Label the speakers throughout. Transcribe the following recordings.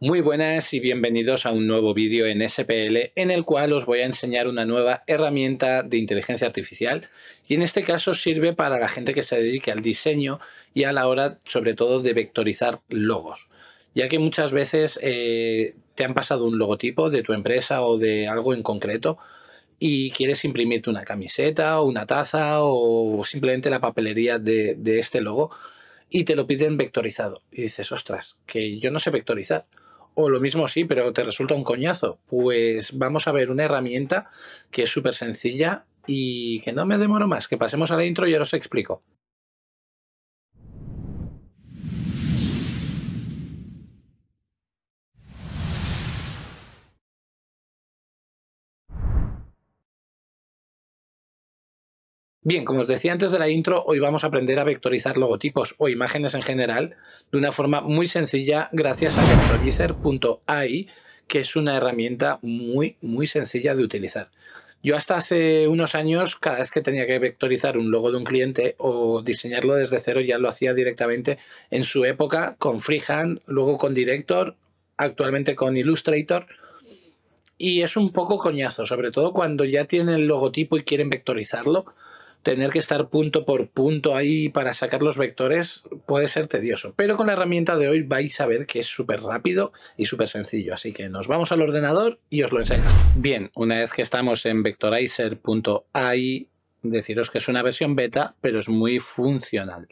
Speaker 1: Muy buenas y bienvenidos a un nuevo vídeo en SPL en el cual os voy a enseñar una nueva herramienta de inteligencia artificial y en este caso sirve para la gente que se dedique al diseño y a la hora sobre todo de vectorizar logos ya que muchas veces eh, te han pasado un logotipo de tu empresa o de algo en concreto y quieres imprimirte una camiseta o una taza o simplemente la papelería de, de este logo y te lo piden vectorizado. Y dices, ostras, que yo no sé vectorizar o lo mismo sí, pero te resulta un coñazo. Pues vamos a ver una herramienta que es súper sencilla y que no me demoro más, que pasemos a la intro y ahora os explico. Bien, como os decía antes de la intro, hoy vamos a aprender a vectorizar logotipos o imágenes en general de una forma muy sencilla gracias a vectorizer.ai, que es una herramienta muy, muy sencilla de utilizar. Yo hasta hace unos años, cada vez que tenía que vectorizar un logo de un cliente o diseñarlo desde cero, ya lo hacía directamente en su época con Freehand, luego con Director, actualmente con Illustrator y es un poco coñazo, sobre todo cuando ya tienen el logotipo y quieren vectorizarlo, tener que estar punto por punto ahí para sacar los vectores puede ser tedioso. Pero con la herramienta de hoy vais a ver que es súper rápido y súper sencillo. Así que nos vamos al ordenador y os lo enseño. Bien, una vez que estamos en vectorizer.ai, deciros que es una versión beta, pero es muy funcional.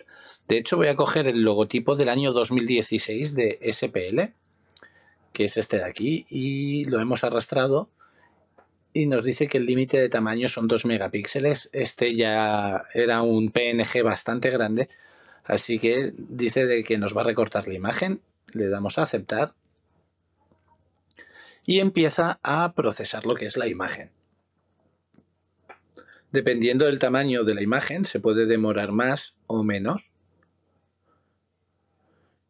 Speaker 1: De hecho, voy a coger el logotipo del año 2016 de SPL, que es este de aquí, y lo hemos arrastrado y nos dice que el límite de tamaño son 2 megapíxeles. Este ya era un PNG bastante grande, así que dice de que nos va a recortar la imagen. Le damos a aceptar y empieza a procesar lo que es la imagen. Dependiendo del tamaño de la imagen, se puede demorar más o menos.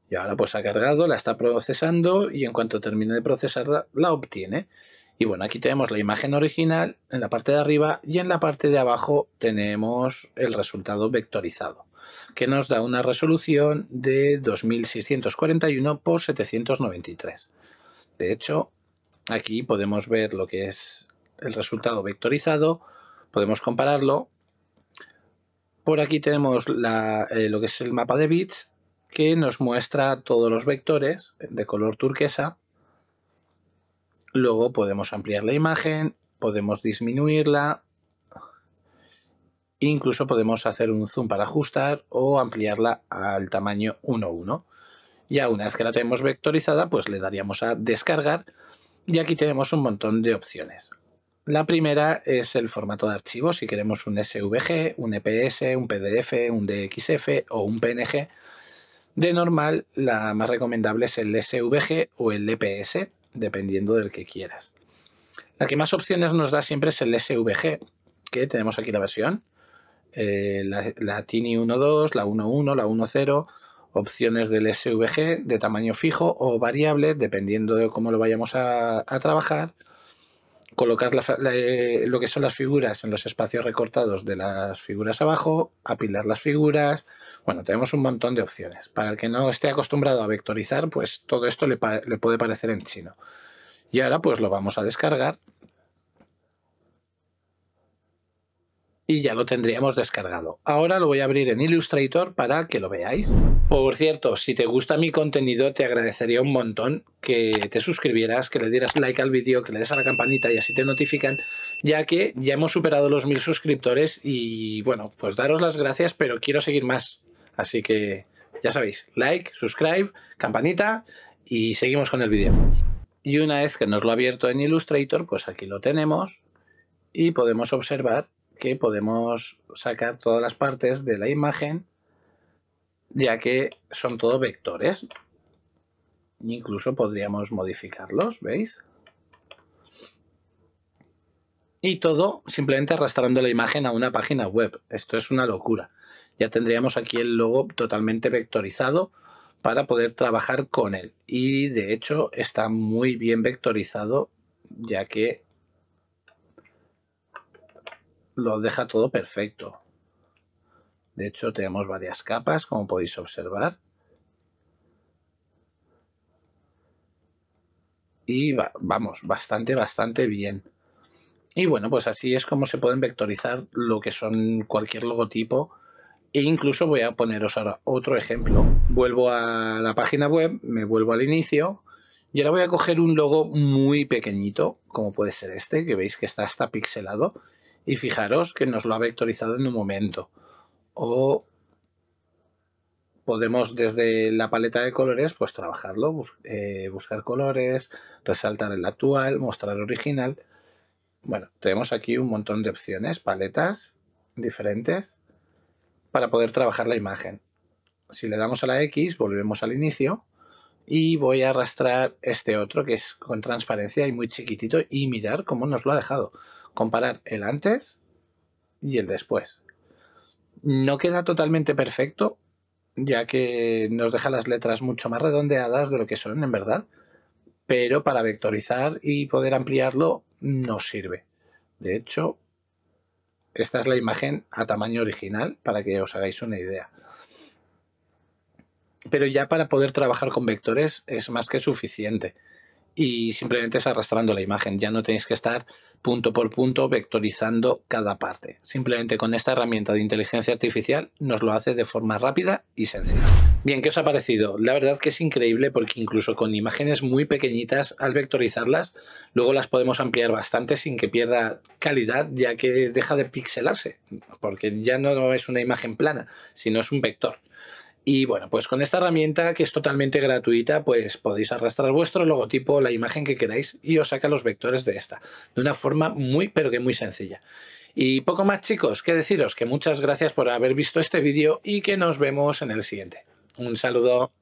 Speaker 1: Y ahora pues ha cargado, la está procesando y en cuanto termine de procesarla, la obtiene. Y bueno, aquí tenemos la imagen original en la parte de arriba y en la parte de abajo tenemos el resultado vectorizado, que nos da una resolución de 2641 x 793. De hecho, aquí podemos ver lo que es el resultado vectorizado, podemos compararlo. Por aquí tenemos eh, lo que es el mapa de bits, que nos muestra todos los vectores de color turquesa Luego podemos ampliar la imagen, podemos disminuirla, incluso podemos hacer un zoom para ajustar o ampliarla al tamaño 1.1. Ya una vez que la tenemos vectorizada, pues le daríamos a descargar y aquí tenemos un montón de opciones. La primera es el formato de archivo, si queremos un SVG, un EPS, un PDF, un DXF o un PNG. De normal, la más recomendable es el SVG o el EPS, dependiendo del que quieras. La que más opciones nos da siempre es el SVG, que tenemos aquí la versión, eh, la, TINI 1.2, la 1.1, la 1.0, opciones del SVG de tamaño fijo o variable, dependiendo de cómo lo vayamos a, trabajar, colocar eh, lo que son las figuras en los espacios recortados de las figuras abajo, apilar las figuras, bueno, tenemos un montón de opciones. Para el que no esté acostumbrado a vectorizar, pues todo esto le, puede parecer en chino. Y ahora pues lo vamos a descargar. Y ya lo tendríamos descargado. Ahora lo voy a abrir en Illustrator para que lo veáis. Por cierto, si te gusta mi contenido, te agradecería un montón que te suscribieras, que le dieras like al vídeo, que le des a la campanita y así te notifican, ya que ya hemos superado los mil suscriptores y bueno, pues daros las gracias, pero quiero seguir más. Así que ya sabéis, like, subscribe, campanita y seguimos con el vídeo. Y una vez que nos lo ha abierto en Illustrator, pues aquí lo tenemos y podemos observar que podemos sacar todas las partes de la imagen ya que son todos vectores. Incluso podríamos modificarlos, ¿veis? Y todo simplemente arrastrando la imagen a una página web. Esto es una locura ya tendríamos aquí el logo totalmente vectorizado para poder trabajar con él. Y de hecho está muy bien vectorizado ya que lo deja todo perfecto. De hecho tenemos varias capas como podéis observar. Y vamos, bastante, bastante bien. Y bueno, pues así es como se pueden vectorizar lo que son cualquier logotipo e incluso voy a poneros ahora otro ejemplo. Vuelvo a la página web, me vuelvo al inicio y ahora voy a coger un logo muy pequeñito, como puede ser este, que veis que está hasta pixelado. Y fijaros que nos lo ha vectorizado en un momento. O podemos desde la paleta de colores pues trabajarlo, eh, buscar colores, resaltar el actual, mostrar original. Bueno, tenemos aquí un montón de opciones, paletas diferentes para poder trabajar la imagen. Si le damos a la X, volvemos al inicio y voy a arrastrar este otro que es con transparencia y muy chiquitito y mirar cómo nos lo ha dejado. Comparar el antes y el después. No queda totalmente perfecto, ya que nos deja las letras mucho más redondeadas de lo que son en verdad, pero para vectorizar y poder ampliarlo nos sirve. De hecho, esta es la imagen a tamaño original para que os hagáis una idea. Pero ya para poder trabajar con vectores es más que suficiente y simplemente es arrastrando la imagen. Ya no tenéis que estar punto por punto vectorizando cada parte. Simplemente con esta herramienta de inteligencia artificial nos lo hace de forma rápida y sencilla. Bien, ¿qué os ha parecido? La verdad que es increíble porque incluso con imágenes muy pequeñitas al vectorizarlas, luego las podemos ampliar bastante sin que pierda calidad ya que deja de pixelarse, porque ya no es una imagen plana, sino es un vector. Y bueno, pues con esta herramienta que es totalmente gratuita, pues podéis arrastrar vuestro logotipo, la imagen que queráis y os saca los vectores de esta, de una forma muy pero que muy sencilla. Y poco más chicos, que deciros que muchas gracias por haber visto este vídeo y que nos vemos en el siguiente. Un saludo.